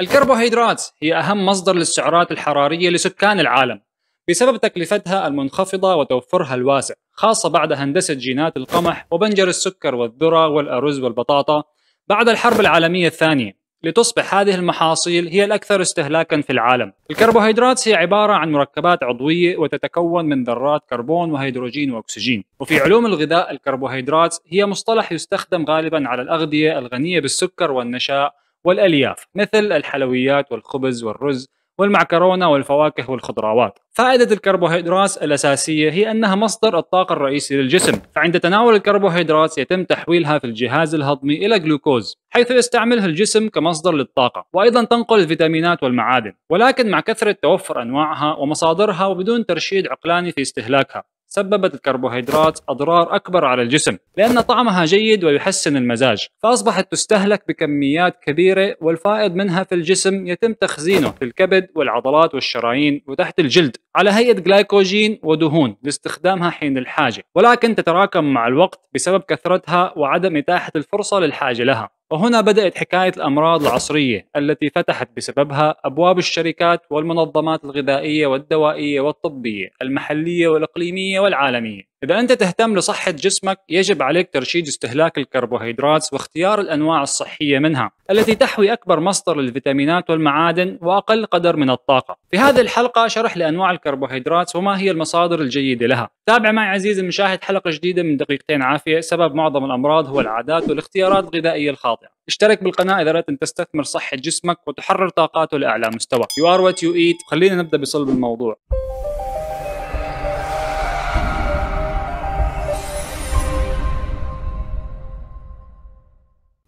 الكربوهيدرات هي أهم مصدر للسعرات الحرارية لسكان العالم بسبب تكلفتها المنخفضة وتوفرها الواسع خاصة بعد هندسة جينات القمح وبنجر السكر والذرة والأرز والبطاطا بعد الحرب العالمية الثانية لتصبح هذه المحاصيل هي الأكثر استهلاكا في العالم الكربوهيدرات هي عبارة عن مركبات عضوية وتتكون من ذرات كربون وهيدروجين وأكسجين وفي علوم الغذاء الكربوهيدرات هي مصطلح يستخدم غالبا على الأغذية الغنية بالسكر والنشاء والألياف مثل الحلويات والخبز والرز والمعكرونة والفواكه والخضروات فائدة الكربوهيدرات الأساسية هي أنها مصدر الطاقة الرئيسي للجسم فعند تناول الكربوهيدرات يتم تحويلها في الجهاز الهضمي إلى جلوكوز حيث يستعملها الجسم كمصدر للطاقة وأيضا تنقل الفيتامينات والمعادن ولكن مع كثرة توفر أنواعها ومصادرها وبدون ترشيد عقلاني في استهلاكها سببت الكربوهيدرات أضرار أكبر على الجسم لأن طعمها جيد ويحسن المزاج فأصبحت تستهلك بكميات كبيرة والفائض منها في الجسم يتم تخزينه في الكبد والعضلات والشرايين وتحت الجلد على هيئة جلايكوجين ودهون لاستخدامها حين الحاجة ولكن تتراكم مع الوقت بسبب كثرتها وعدم إتاحة الفرصة للحاجة لها وهنا بدأت حكاية الأمراض العصرية التي فتحت بسببها أبواب الشركات والمنظمات الغذائية والدوائية والطبية المحلية والإقليمية والعالمية إذا أنت تهتم لصحة جسمك يجب عليك ترشيد استهلاك الكربوهيدرات واختيار الأنواع الصحية منها التي تحوي أكبر مصدر للفيتامينات والمعادن وأقل قدر من الطاقة في هذه الحلقة شرح لأنواع الكربوهيدرات وما هي المصادر الجيدة لها تابع معي عزيزي المشاهد حلقة جديدة من دقيقتين عافية سبب معظم الأمراض هو العادات والاختيارات الغذائية الخاطئة اشترك بالقناة إذا أردت أن تستثمر صحة جسمك وتحرر طاقاته لأعلى مستوى You are what you eat خلينا نبدأ بصلب الموضوع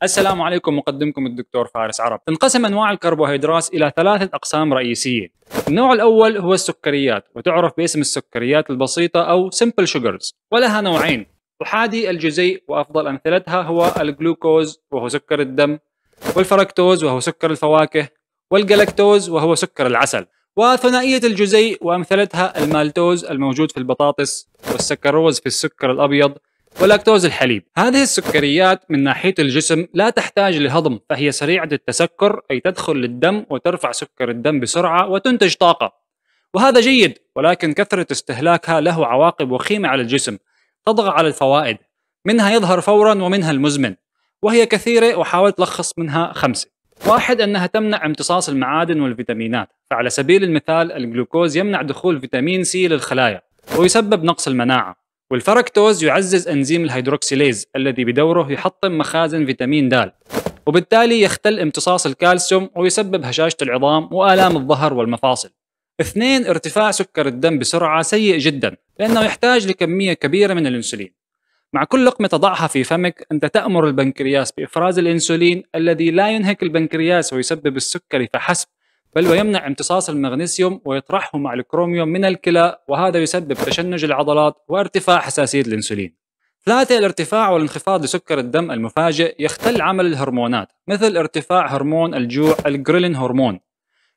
السلام عليكم مقدمكم الدكتور فارس عرب تنقسم أنواع الكربوهيدرات إلى ثلاثة أقسام رئيسية النوع الأول هو السكريات وتعرف باسم السكريات البسيطة أو simple sugars ولها نوعين أحادي الجزيء وأفضل أمثلتها هو الجلوكوز وهو سكر الدم والفركتوز وهو سكر الفواكه والجلاكتوز وهو سكر العسل وثنائية الجزيء وأمثلتها المالتوز الموجود في البطاطس والسكروز في السكر الأبيض ولاكتوز الحليب هذه السكريات من ناحية الجسم لا تحتاج لهضم فهي سريعة التسكر أي تدخل للدم وترفع سكر الدم بسرعة وتنتج طاقة وهذا جيد ولكن كثرة استهلاكها له عواقب وخيمة على الجسم تضغى على الفوائد منها يظهر فورا ومنها المزمن وهي كثيرة وحاولت ألخص منها خمسة واحد أنها تمنع امتصاص المعادن والفيتامينات فعلى سبيل المثال الجلوكوز يمنع دخول فيتامين سي للخلايا ويسبب نقص المناعة والفركتوز يعزز انزيم الهيدروكسيليز الذي بدوره يحطم مخازن فيتامين د وبالتالي يختل امتصاص الكالسيوم ويسبب هشاشة العظام وآلام الظهر والمفاصل اثنين ارتفاع سكر الدم بسرعة سيء جدا لأنه يحتاج لكمية كبيرة من الأنسولين مع كل لقمة تضعها في فمك أنت تأمر البنكرياس بإفراز الأنسولين الذي لا ينهك البنكرياس ويسبب السكري فحسب بل ويمنع امتصاص المغنيسيوم ويطرحه مع الكروميوم من الكلى وهذا يسبب تشنج العضلات وارتفاع حساسية الأنسولين ثلاثة الارتفاع والانخفاض لسكر الدم المفاجئ يختل عمل الهرمونات مثل ارتفاع هرمون الجوع الجريلين هرمون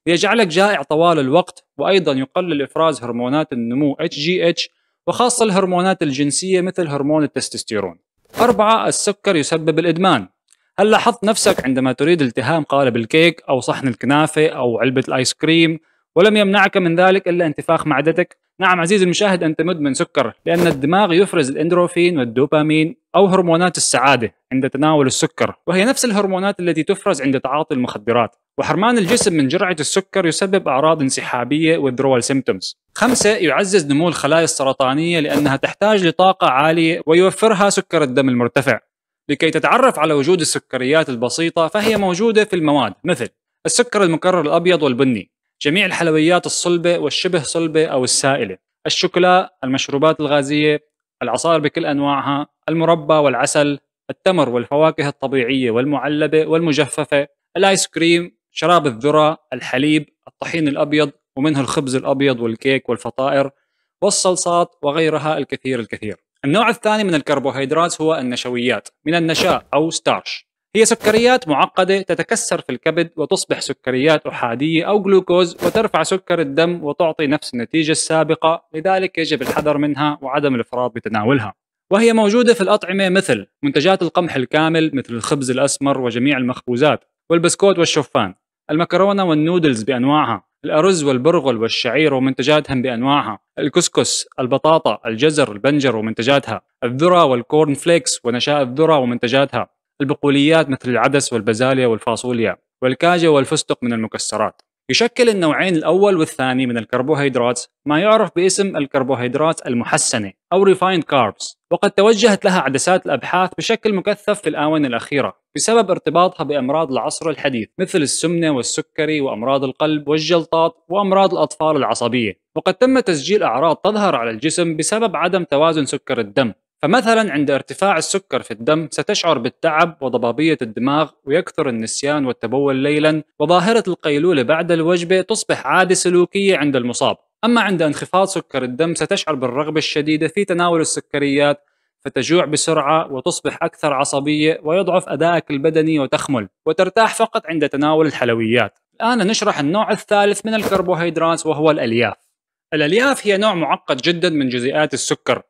ليجعلك جائع طوال الوقت وأيضا يقلل إفراز هرمونات النمو HGH وخاصة الهرمونات الجنسية مثل هرمون التستوستيرون أربعة السكر يسبب الإدمان هل لاحظت نفسك عندما تريد التهام قالب الكيك أو صحن الكنافة أو علبة الآيس كريم ولم يمنعك من ذلك إلا انتفاخ معدتك؟ نعم عزيزي المشاهد أنت مدمن سكر لأن الدماغ يفرز الإندروفين والدوبامين أو هرمونات السعادة عند تناول السكر وهي نفس الهرمونات التي تفرز عند تعاطي المخدرات وحرمان الجسم من جرعة السكر يسبب أعراض انسحابية withdrawal symptoms خمسة يعزز نمو الخلايا السرطانية لأنها تحتاج لطاقة عالية ويوفرها سكر الدم المرتفع لكي تتعرف على وجود السكريات البسيطة فهي موجودة في المواد مثل السكر المكرر الأبيض والبني جميع الحلويات الصلبة والشبه صلبة أو السائلة الشوكولا المشروبات الغازية العصائر بكل أنواعها المربى والعسل التمر والفواكه الطبيعية والمعلبة والمجففة الآيس كريم شراب الذرة الحليب الطحين الأبيض ومنه الخبز الأبيض والكيك والفطائر والصلصات وغيرها الكثير الكثير النوع الثاني من الكربوهيدرات هو النشويات من النشاء أو ستارش هي سكريات معقدة تتكسر في الكبد وتصبح سكريات أحادية أو جلوكوز وترفع سكر الدم وتعطي نفس النتيجة السابقة لذلك يجب الحذر منها وعدم الإفراط بتناولها وهي موجودة في الأطعمة مثل منتجات القمح الكامل مثل الخبز الأسمر وجميع المخبوزات والبسكوت والشوفان المكرونة والنودلز بأنواعها الأرز والبرغل والشعير ومنتجاتهم بأنواعها الكسكس البطاطا الجزر البنجر ومنتجاتها الذرة والكورن فليكس ونشاء الذرة ومنتجاتها البقوليات مثل العدس والبازاليا والفاصوليا والكاجة والفستق من المكسرات يشكل النوعين الأول والثاني من الكربوهيدرات ما يعرف باسم الكربوهيدرات المحسنة أو refined carbs وقد توجهت لها عدسات الأبحاث بشكل مكثف في الآونة الأخيرة بسبب ارتباطها بأمراض العصر الحديث مثل السمنة والسكري وأمراض القلب والجلطات وأمراض الأطفال العصبية وقد تم تسجيل أعراض تظهر على الجسم بسبب عدم توازن سكر الدم فمثلا عند ارتفاع السكر في الدم ستشعر بالتعب وضبابية الدماغ ويكثر النسيان والتبول ليلا وظاهرة القيلولة بعد الوجبة تصبح عادة سلوكية عند المصاب أما عند انخفاض سكر الدم ستشعر بالرغبة الشديدة في تناول السكريات فتجوع بسرعة وتصبح أكثر عصبية ويضعف أدائك البدني وتخمل وترتاح فقط عند تناول الحلويات الآن نشرح النوع الثالث من الكربوهيدرات وهو الألياف الألياف هي نوع معقد جدا من جزيئات السكر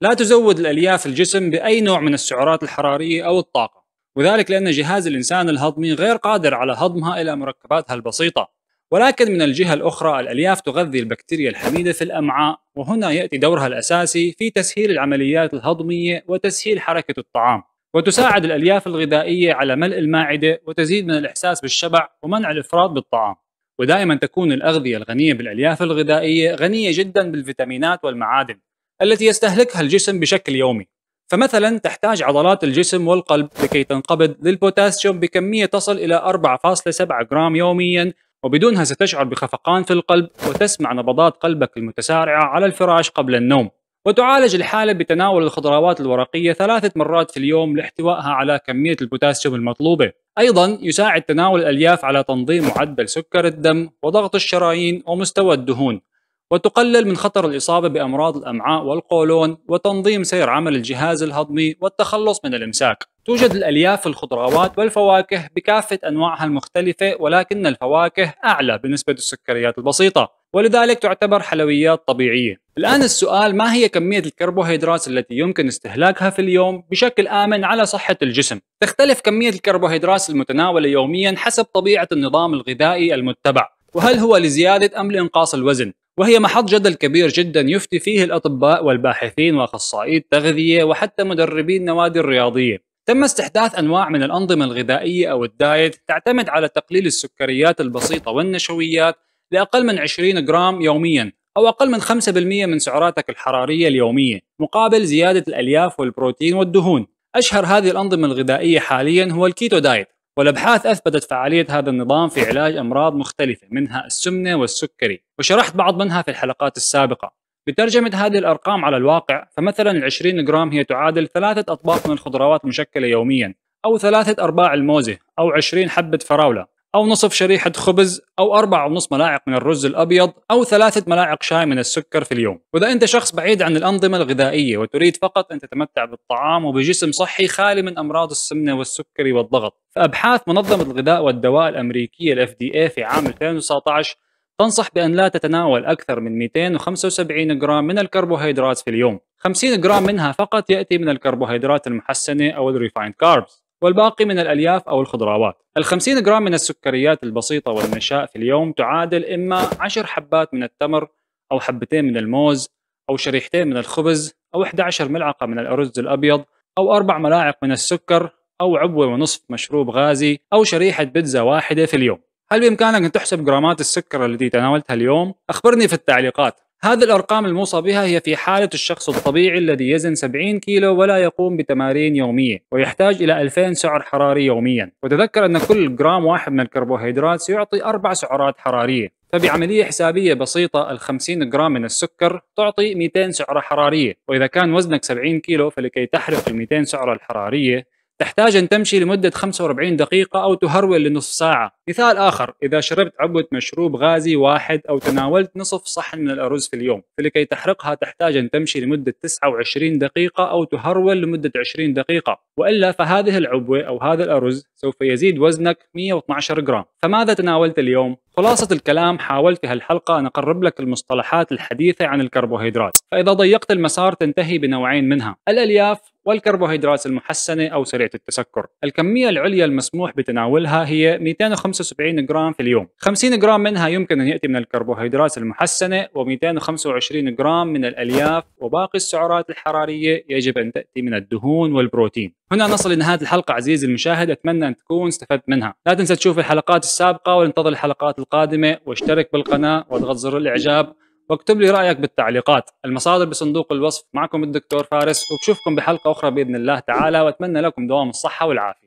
لا تزود الألياف الجسم بأي نوع من السعرات الحرارية أو الطاقة وذلك لأن جهاز الإنسان الهضمي غير قادر على هضمها إلى مركباتها البسيطة ولكن من الجهة الأخرى الألياف تغذي البكتيريا الحميدة في الأمعاء وهنا يأتي دورها الأساسي في تسهيل العمليات الهضمية وتسهيل حركة الطعام وتساعد الألياف الغذائية على ملء المعدة وتزيد من الإحساس بالشبع ومنع الإفراط بالطعام ودائما تكون الأغذية الغنية بالألياف الغذائية غنية جدا بالفيتامينات والمعادن التي يستهلكها الجسم بشكل يومي فمثلا تحتاج عضلات الجسم والقلب لكي تنقبض للبوتاسيوم بكمية تصل إلى 4.7 جرام يوميا وبدونها ستشعر بخفقان في القلب وتسمع نبضات قلبك المتسارعة على الفراش قبل النوم وتعالج الحالة بتناول الخضروات الورقية ثلاثة مرات في اليوم لاحتوائها على كمية البوتاسيوم المطلوبة أيضا يساعد تناول الألياف على تنظيم معدل سكر الدم وضغط الشرايين ومستوى الدهون وتقلل من خطر الإصابة بأمراض الأمعاء والقولون وتنظيم سير عمل الجهاز الهضمي والتخلص من الإمساك توجد الألياف في الخضروات والفواكه بكافة أنواعها المختلفة ولكن الفواكه أعلى بنسبة السكريات البسيطة ولذلك تعتبر حلويات طبيعية الآن السؤال ما هي كمية الكربوهيدرات التي يمكن استهلاكها في اليوم بشكل آمن على صحة الجسم؟ تختلف كمية الكربوهيدرات المتناولة يوميا حسب طبيعة النظام الغذائي المتبع وهل هو لزيادة أم لإنقاص الوزن وهي محط جدل كبير جدا يفتي فيه الأطباء والباحثين وأخصائي التغذية وحتى مدربي النوادي الرياضية تم استحداث أنواع من الأنظمة الغذائية أو الدايت تعتمد على تقليل السكريات البسيطة والنشويات لأقل من 20 جرام يوميا أو أقل من 5% من سعراتك الحرارية اليومية مقابل زيادة الألياف والبروتين والدهون أشهر هذه الأنظمة الغذائية حاليا هو الكيتو دايت والابحاث اثبتت فعاليه هذا النظام في علاج امراض مختلفه منها السمنه والسكري وشرحت بعض منها في الحلقات السابقه بترجمة هذه الأرقام على الواقع فمثلا ال 20 جرام هي تعادل ثلاثة أطباق من الخضروات مشكلة يوميا أو ثلاثة أرباع الموزة أو 20 حبة فراولة أو نصف شريحة خبز أو أربعة ونص ملاعق من الرز الأبيض أو ثلاثة ملاعق شاي من السكر في اليوم وإذا أنت شخص بعيد عن الأنظمة الغذائية وتريد فقط أن تتمتع بالطعام وبجسم صحي خالي من أمراض السمنة والسكري والضغط فأبحاث منظمة الغذاء والدواء الأمريكية ال FDA في عام 2019 تنصح بأن لا تتناول أكثر من 275 جرام من الكربوهيدرات في اليوم 50 جرام منها فقط يأتي من الكربوهيدرات المحسنة أو الريفايند كاربز والباقي من الألياف أو الخضروات ال 50 جرام من السكريات البسيطة والنشاء في اليوم تعادل إما 10 حبات من التمر أو حبتين من الموز أو شريحتين من الخبز أو 11 ملعقة من الأرز الأبيض أو أربع ملاعق من السكر أو عبوة ونصف مشروب غازي أو شريحة بيتزا واحدة في اليوم هل بإمكانك أن تحسب جرامات السكر التي تناولتها اليوم؟ أخبرني في التعليقات هذه الأرقام الموصى بها هي في حالة الشخص الطبيعي الذي يزن 70 كيلو ولا يقوم بتمارين يومية ويحتاج إلى 2000 سعر حراري يوميا وتذكر أن كل جرام واحد من الكربوهيدرات سيعطي أربع سعرات حرارية فبعملية حسابية بسيطة ال 50 جرام من السكر تعطي 200 سعرة حرارية وإذا كان وزنك 70 كيلو فلكي تحرق ال 200 سعرة الحرارية تحتاج أن تمشي لمدة 45 دقيقة أو تهرول لنصف ساعة مثال آخر إذا شربت عبوة مشروب غازي واحد أو تناولت نصف صحن من الأرز في اليوم فلكي تحرقها تحتاج أن تمشي لمدة 29 دقيقة أو تهرول لمدة 20 دقيقة والا فهذه العبوه او هذا الارز سوف يزيد وزنك 112 جرام. فماذا تناولت اليوم؟ خلاصه الكلام حاولت في هالحلقه ان اقرب لك المصطلحات الحديثه عن الكربوهيدرات، فاذا ضيقت المسار تنتهي بنوعين منها، الالياف والكربوهيدرات المحسنه او سريعه التسكر. الكميه العليا المسموح بتناولها هي 275 جرام في اليوم، 50 جرام منها يمكن ان ياتي من الكربوهيدرات المحسنه و225 جرام من الالياف وباقي السعرات الحراريه يجب ان تاتي من الدهون والبروتين. هنا نصل لنهاية الحلقة عزيزي المشاهد أتمنى أن تكون استفدت منها لا تنسى تشوف الحلقات السابقة وانتظر الحلقات القادمة واشترك بالقناة واضغط زر الإعجاب واكتب لي رأيك بالتعليقات المصادر بصندوق الوصف معكم الدكتور فارس وبشوفكم بحلقة أخرى بإذن الله تعالى وأتمنى لكم دوام الصحة والعافية